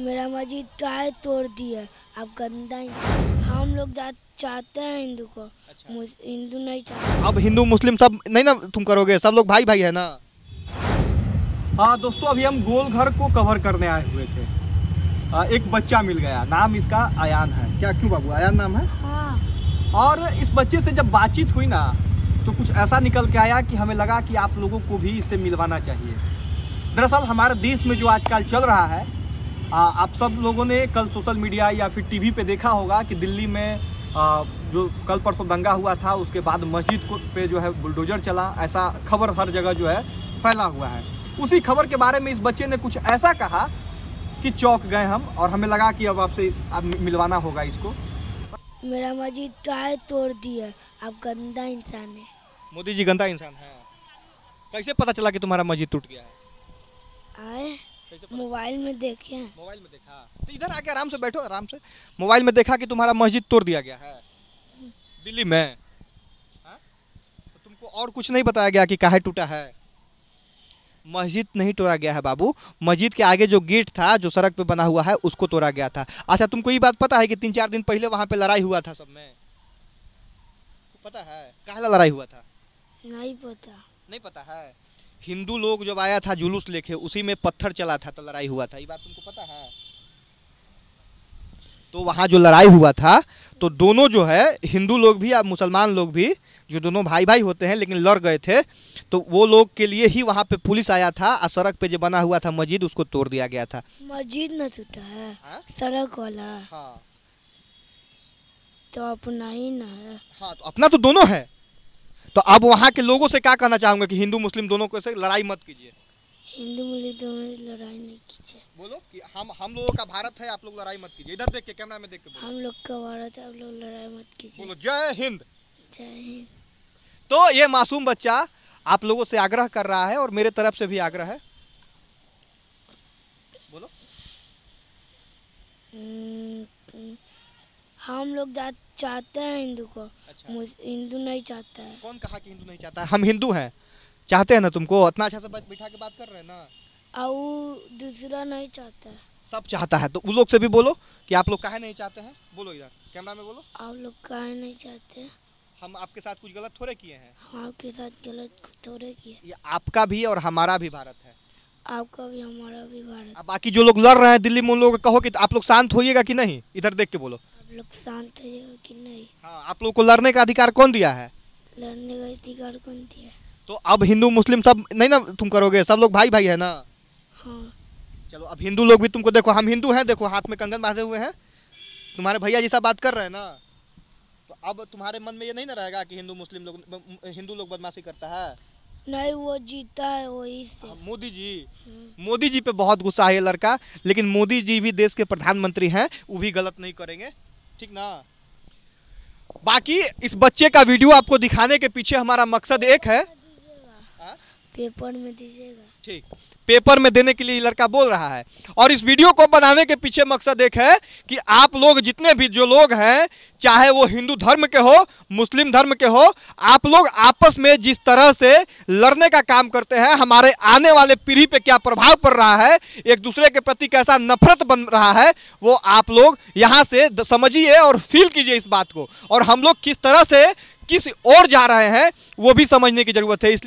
मेरा मस्जिद है तोड़ दिया आप गंदा हम लोग चाहते हैं हिंदू को अच्छा। हिंदू नहीं चाहते अब हिंदू मुस्लिम सब नहीं ना तुम करोगे सब लोग भाई भाई है ना हाँ दोस्तों अभी हम गोल घर को कवर करने आए हुए थे आ, एक बच्चा मिल गया नाम इसका आयान है क्या क्यों बाबू आयान नाम है हाँ। और इस बच्चे से जब बातचीत हुई ना तो कुछ ऐसा निकल के आया कि हमें लगा कि आप लोगों को भी इससे मिलवाना चाहिए दरअसल हमारे देश में जो आजकल चल रहा है आ, आप सब लोगों ने कल सोशल मीडिया या फिर टीवी पे देखा होगा कि दिल्ली में आ, जो कल परसों दंगा हुआ था उसके बाद मस्जिद को पे जो है बुलडोजर चला ऐसा खबर हर जगह जो है फैला हुआ है उसी खबर के बारे में इस बच्चे ने कुछ ऐसा कहा कि चौक गए हम और हमें लगा कि अब आपसे अब मिलवाना होगा इसको मेरा मस्जिद है तोड़ दिया आप गंदा इंसान है मोदी जी गंदा इंसान है कैसे पता चला कि तुम्हारा मस्जिद टूट गया है आए मोबाइल में देखे मोबाइल में देखा तो इधर आके आराम से बैठो आराम से मोबाइल में देखा कि तुम्हारा मस्जिद तोड़ दिया गया है दिल्ली में हाँ? तो तुमको और कुछ नहीं बताया गया कि काहे टूटा है मस्जिद नहीं तोड़ा गया है बाबू मस्जिद के आगे जो गेट था जो सड़क पे बना हुआ है उसको तोड़ा गया था अच्छा तुमको ये बात पता है कि तीन चार दिन पहले वहाँ पे लड़ाई हुआ था सब में पता है कहला लड़ाई हुआ था नहीं पता नहीं पता है हिंदू लोग जब आया था जुलूस लेके उसी में पत्थर चला था तो लड़ाई हुआ था ये बात तुमको पता है तो वहाँ जो लड़ाई हुआ था तो दोनों जो है हिंदू लोग भी या मुसलमान लोग भी जो दोनों भाई भाई होते हैं लेकिन लड़ गए थे तो वो लोग के लिए ही वहाँ पे पुलिस आया था और सड़क पे जो बना हुआ था मस्जिद उसको तोड़ दिया गया था मस्जिद ना टूटा है हाँ? सड़क वाला हाँ तो अपना ही ना है हाँ तो अपना तो दोनों है तो अब वहाँ के लोगों से क्या कहना चाहूंगा कि हिंदू मुस्लिम दोनों को से लड़ाई मत कीजिए हिंदू मुस्लिम दोनों लड़ाई नहीं कीजिए बोलो कि हम हम लोगों का भारत है आप लोग लड़ाई मत कीजिए इधर देख के कैमरा में देख के बोलो। हम लोग का भारत है आप लोग लड़ाई मत कीजिए बोलो जय हिंद जय हिंद तो ये मासूम बच्चा आप लोगों से आग्रह कर रहा है और मेरे तरफ से भी आग्रह है बोलो हम्म, हम लोग चाहते हैं हिंदू को अच्छा। हिंदू नहीं चाहता है कौन कहा कि हिंदू नहीं चाहता है हम हिंदू हैं चाहते हैं ना तुमको इतना अच्छा से बैठा के बात कर रहे हैं ना और दूसरा नहीं चाहता है सब चाहता है तो उन लोग से भी बोलो कि आप लोग काहे नहीं चाहते हैं बोलो इधर कैमरा में बोलो आप लोग काहे नहीं चाहते हैं हम आपके साथ कुछ गलत थोड़े किए हैं हाँ, आपके साथ गलत थोड़े किए ये आपका भी और हमारा भी भारत है आपका भी हमारा भी भारत बाकी जो लोग लड़ रहे हैं दिल्ली में उन लोगों को कहो कि आप लोग शांत होइएगा कि नहीं इधर देख के बोलो आप लोग तो कि नहीं हाँ आप लोग को लड़ने का अधिकार कौन दिया है लड़ने का अधिकार कौन दिया है तो अब हिंदू मुस्लिम सब नहीं ना तुम करोगे सब लोग भाई भाई है ना हाँ चलो अब हिंदू लोग भी तुमको देखो हम हिंदू हैं देखो हाथ में कंगन बांधे हुए हैं तुम्हारे भैया जी सब बात कर रहे हैं ना तो अब तुम्हारे मन में ये नहीं ना रहेगा कि हिंदू मुस्लिम लोग हिंदू लोग बदमाशी करता है नहीं वो जीता है वही से हाँ, मोदी जी हाँ। मोदी जी पे बहुत गुस्सा है ये लड़का लेकिन मोदी जी भी देश के प्रधानमंत्री हैं वो भी गलत नहीं करेंगे ठीक ना बाकी इस बच्चे का वीडियो आपको दिखाने के पीछे हमारा मकसद एक है पेपर में दीजिएगा ठीक पेपर में देने के लिए लड़का बोल रहा है और इस वीडियो को बनाने के पीछे मकसद एक है कि आप लोग जितने भी जो लोग हैं चाहे वो हिंदू धर्म के हो मुस्लिम धर्म के हो आप लोग आपस में जिस तरह से लड़ने का काम करते हैं हमारे आने वाले पीढ़ी पे क्या प्रभाव पड़ रहा है एक दूसरे के प्रति कैसा नफरत बन रहा है वो आप लोग यहाँ से समझिए और फील कीजिए इस बात को और हम लोग किस तरह से किस ओर जा रहे हैं वो भी समझने की जरूरत है इसलिए